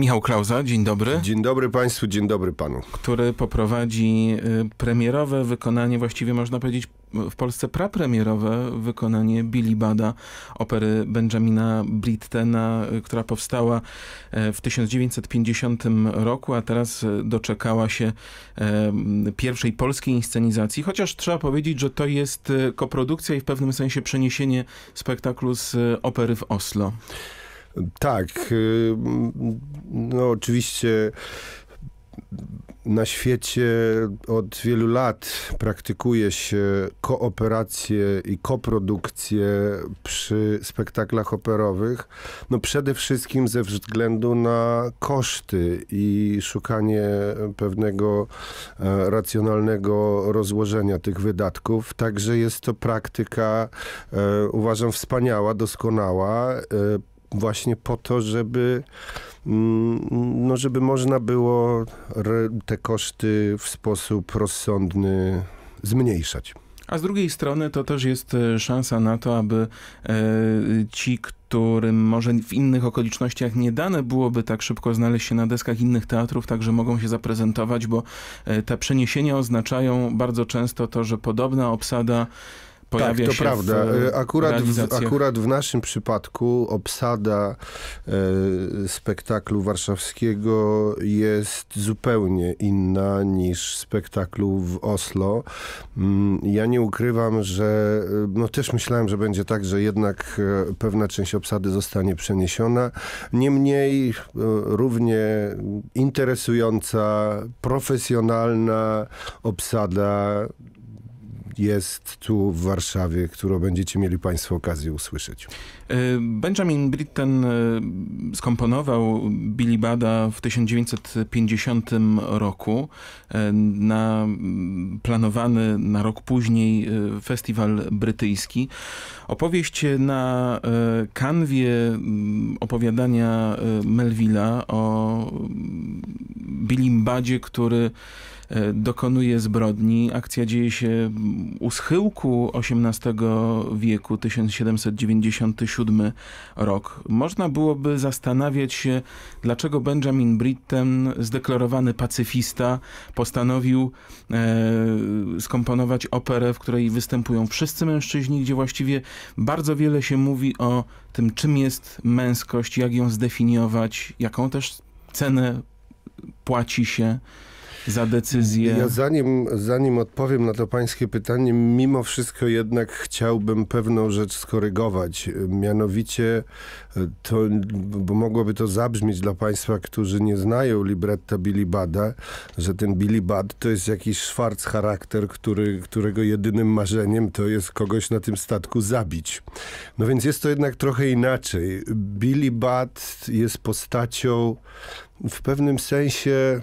Michał Klauza, dzień dobry. Dzień dobry Państwu, dzień dobry Panu. Który poprowadzi y, premierowe wykonanie, właściwie można powiedzieć w Polsce prapremierowe wykonanie Billy Bada, opery Benjamina Brittena, y, która powstała y, w 1950 roku, a teraz doczekała się pierwszej polskiej inscenizacji, chociaż trzeba powiedzieć, że to jest koprodukcja i w pewnym sensie przeniesienie spektaklu z opery w Oslo. Tak. Y, no oczywiście na świecie od wielu lat praktykuje się kooperację i koprodukcję przy spektaklach operowych. No przede wszystkim ze względu na koszty i szukanie pewnego e, racjonalnego rozłożenia tych wydatków. Także jest to praktyka, e, uważam, wspaniała, doskonała e, właśnie po to, żeby, mm, no, żeby można było te koszty w sposób rozsądny zmniejszać. A z drugiej strony to też jest e, szansa na to, aby e, ci, którym może w innych okolicznościach nie dane byłoby tak szybko znaleźć się na deskach innych teatrów, także mogą się zaprezentować, bo e, te przeniesienia oznaczają bardzo często to, że podobna obsada pojawia tak, to się prawda. W e, akurat, w, akurat w naszym przypadku obsada e, spektaklu warszawskiego jest zupełnie inna niż spektaklu w Oslo. Mm, ja nie ukrywam, że e, no też myślałem, że będzie tak, że jednak e, pewna część obsady zostanie przeniesiona. Niemniej równie interesująca, profesjonalna obsada jest tu w Warszawie, którą będziecie mieli Państwo okazję usłyszeć? E, Benjamin Britten e, skomponował Billy Bada w 1950 roku e, na mm, planowany na rok później festiwal brytyjski. Opowieść na kanwie mm, opowiadania Melvilla o mm, Billy Badzie, który E, dokonuje zbrodni. Akcja dzieje się u schyłku XVIII wieku, 1797 rok. Można byłoby zastanawiać się, dlaczego Benjamin Britten, zdeklarowany pacyfista, postanowił e, skomponować operę, w której występują wszyscy mężczyźni, gdzie właściwie bardzo wiele się mówi o tym, czym jest męskość, jak ją zdefiniować, jaką też cenę płaci się za decyzję. Ja zanim, zanim odpowiem na to pańskie pytanie, mimo wszystko jednak chciałbym pewną rzecz skorygować. Mianowicie to, bo mogłoby to zabrzmieć dla państwa, którzy nie znają libretta Billy Bada, że ten Billy Bad to jest jakiś szwarc charakter, który, którego jedynym marzeniem to jest kogoś na tym statku zabić. No więc jest to jednak trochę inaczej. Billy Bad jest postacią w pewnym sensie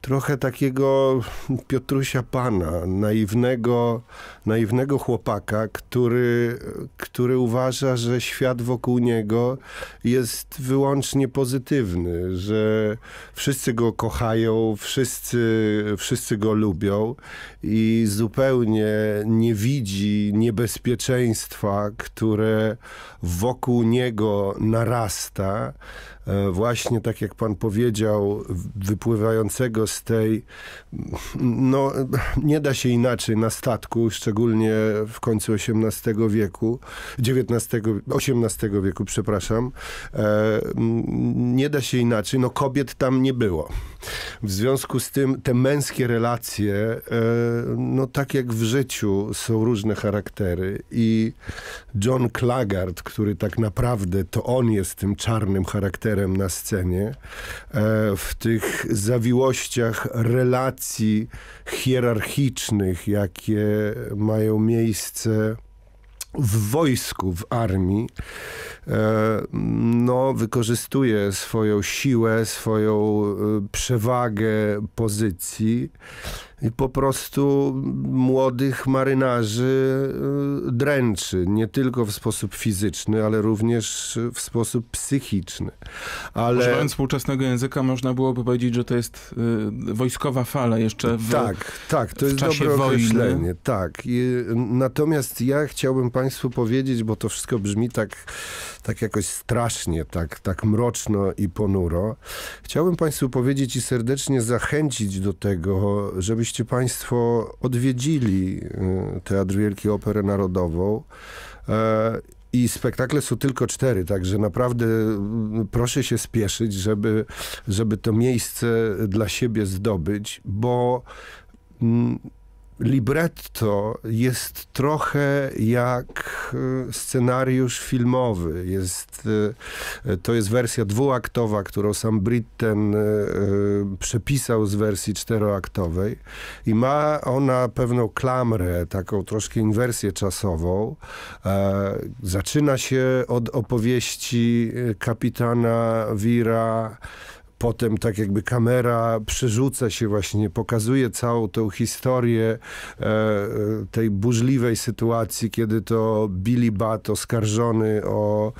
trochę takiego Piotrusia Pana, naiwnego, naiwnego chłopaka, który, który uważa, że świat wokół niego jest wyłącznie pozytywny, że wszyscy go kochają, wszyscy, wszyscy go lubią i zupełnie nie widzi niebezpieczeństwa, które wokół niego narasta, E, właśnie tak jak pan powiedział, wypływającego z tej, no nie da się inaczej na statku, szczególnie w końcu XVIII wieku, XIX, XVIII wieku, przepraszam, e, nie da się inaczej, no kobiet tam nie było. W związku z tym te męskie relacje, e, no tak jak w życiu, są różne charaktery i John Claggart, który tak naprawdę to on jest tym czarnym charakterem, na scenie, e, w tych zawiłościach relacji hierarchicznych, jakie mają miejsce w wojsku, w armii, e, no, wykorzystuje swoją siłę, swoją e, przewagę pozycji i po prostu młodych marynarzy y, dręczy, nie tylko w sposób fizyczny, ale również w sposób psychiczny. Ale... Używając współczesnego języka można byłoby powiedzieć, że to jest y, wojskowa fala jeszcze w Tak, tak, to jest dobre wojny. określenie. Tak. I, y, natomiast ja chciałbym Państwu powiedzieć, bo to wszystko brzmi tak tak jakoś strasznie, tak, tak mroczno i ponuro. Chciałbym Państwu powiedzieć i serdecznie zachęcić do tego, żebyście Państwo odwiedzili e, Teatr Wielkiej Operę Narodową. E, I spektakle są tylko cztery, także naprawdę mm, proszę się spieszyć, żeby, żeby to miejsce dla siebie zdobyć, bo mm, libretto jest trochę jak e, scenariusz filmowy. Jest, e, e, to jest wersja dwuaktowa, którą sam Britten przepisał z wersji czteroaktowej i ma ona pewną klamrę, taką troszkę inwersję czasową. Zaczyna się od opowieści kapitana Wira potem tak jakby kamera przerzuca się właśnie, pokazuje całą tą historię e, e, tej burzliwej sytuacji, kiedy to Billy Bat oskarżony o,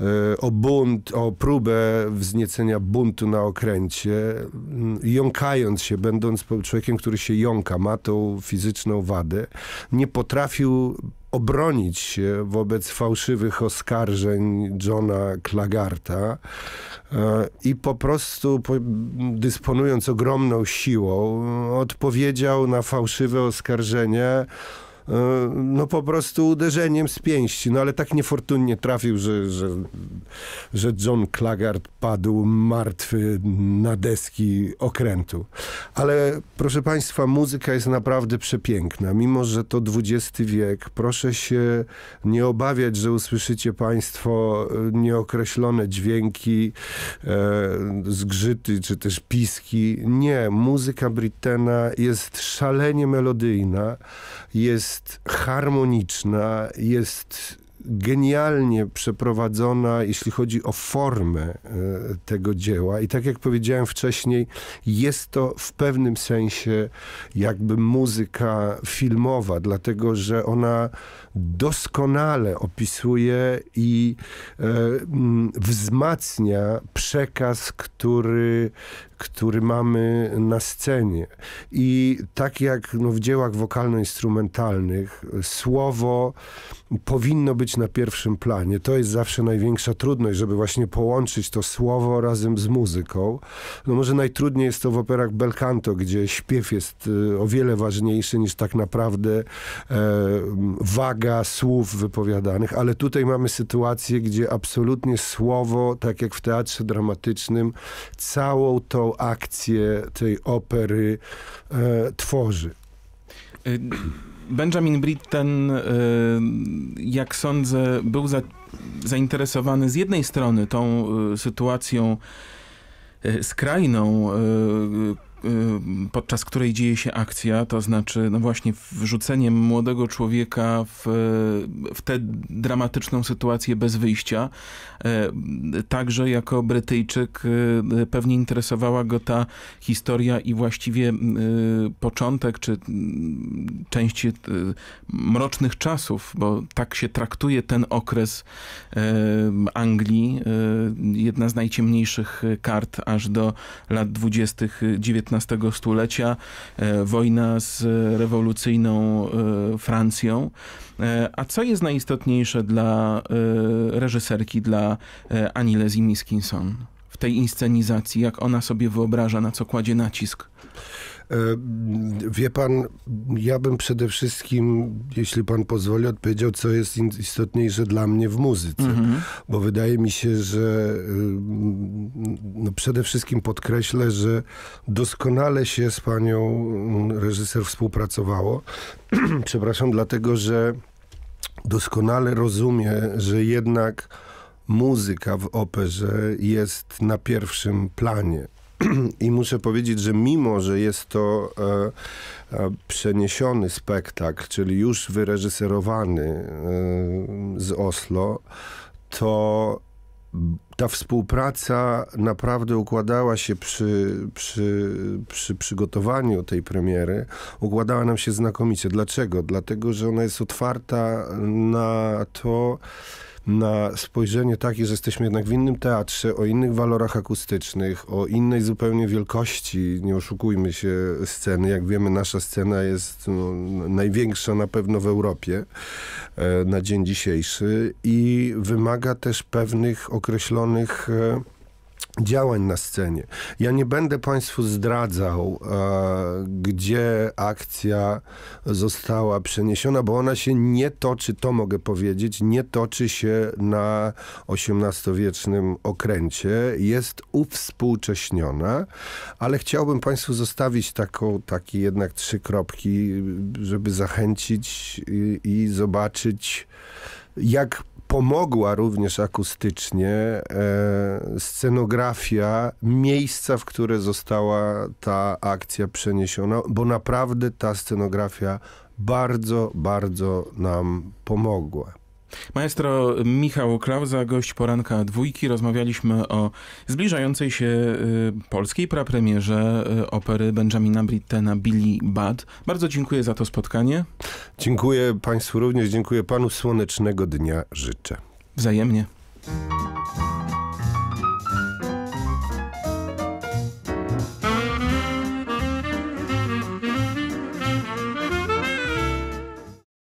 e, o bunt, o próbę wzniecenia buntu na okręcie, mm, jąkając się, będąc człowiekiem, który się jąka, ma tą fizyczną wadę, nie potrafił obronić się wobec fałszywych oskarżeń Johna Klagarta e, i po prostu dysponując ogromną siłą e, odpowiedział na fałszywe oskarżenie E, no po prostu uderzeniem z pięści. No ale tak niefortunnie trafił, że, że, że John Claggart padł martwy na deski okrętu. Ale proszę Państwa, muzyka jest naprawdę przepiękna. Mimo, że to XX wiek, proszę się nie obawiać, że usłyszycie Państwo e, nieokreślone dźwięki, e, zgrzyty czy też piski. Nie, muzyka Britena jest szalenie melodyjna, jest jest harmoniczna, jest genialnie przeprowadzona, jeśli chodzi o formę e, tego dzieła. I tak jak powiedziałem wcześniej, jest to w pewnym sensie jakby muzyka filmowa, dlatego że ona doskonale opisuje i e, wzmacnia przekaz, który, który mamy na scenie. I tak jak no, w dziełach wokalno-instrumentalnych, słowo powinno być na pierwszym planie. To jest zawsze największa trudność, żeby właśnie połączyć to słowo razem z muzyką. No może najtrudniej jest to w operach bel canto, gdzie śpiew jest y, o wiele ważniejszy niż tak naprawdę e, waga słów wypowiadanych, ale tutaj mamy sytuację, gdzie absolutnie słowo, tak jak w teatrze dramatycznym, całą tą akcję tej opery e, tworzy. Y, Benjamin Britten, y, jak sądzę, był za, zainteresowany z jednej strony tą y, sytuacją y, skrajną, Y, podczas której dzieje się akcja, to znaczy no właśnie wrzuceniem młodego człowieka w, w tę dramatyczną sytuację bez wyjścia. Y, także jako Brytyjczyk y, pewnie interesowała go ta historia i właściwie początek, czy część mrocznych czasów, bo tak się traktuje ten okres Anglii, jedna z najciemniejszych kart aż do lat 20. XIX XIX stulecia, e, wojna z rewolucyjną e, Francją. E, a co jest najistotniejsze dla reżyserki, dla Ani Leslie Miskinson w tej inscenizacji? Jak ona sobie wyobraża, na co kładzie nacisk? Wie pan, ja bym przede wszystkim, jeśli pan pozwoli, odpowiedział, co jest istotniejsze dla mnie w muzyce. Mhm. Bo wydaje mi się, że y, no przede wszystkim podkreślę, że doskonale się z panią mm, reżyser współpracowało. Przepraszam, dlatego, że doskonale rozumie, że jednak muzyka w operze jest na pierwszym planie. I muszę powiedzieć, że mimo, że jest to e, e, przeniesiony spektakl, czyli już wyreżyserowany e, z Oslo, to ta współpraca naprawdę układała się przy, przy, przy przygotowaniu tej premiery, układała nam się znakomicie. Dlaczego? Dlatego, że ona jest otwarta na to, na spojrzenie takie, że jesteśmy jednak w innym teatrze, o innych walorach akustycznych, o innej zupełnie wielkości, nie oszukujmy się, sceny. Jak wiemy, nasza scena jest no, największa na pewno w Europie e, na dzień dzisiejszy i wymaga też pewnych określonych e, działań na scenie. Ja nie będę Państwu zdradzał, e, gdzie akcja została przeniesiona, bo ona się nie toczy, to mogę powiedzieć, nie toczy się na XVIII-wiecznym okręcie. Jest uwspółcześniona, ale chciałbym Państwu zostawić taką, taki jednak trzy kropki, żeby zachęcić i, i zobaczyć, jak pomogła również akustycznie e, scenografia miejsca, w które została ta akcja przeniesiona, bo naprawdę ta scenografia bardzo, bardzo nam pomogła. Maestro Michał Klauza, gość poranka dwójki. Rozmawialiśmy o zbliżającej się y, polskiej prapremierze y, opery Benjamina Brittena Billy Bad. Bardzo dziękuję za to spotkanie. Dziękuję Państwu również, dziękuję Panu słonecznego dnia życzę. Wzajemnie.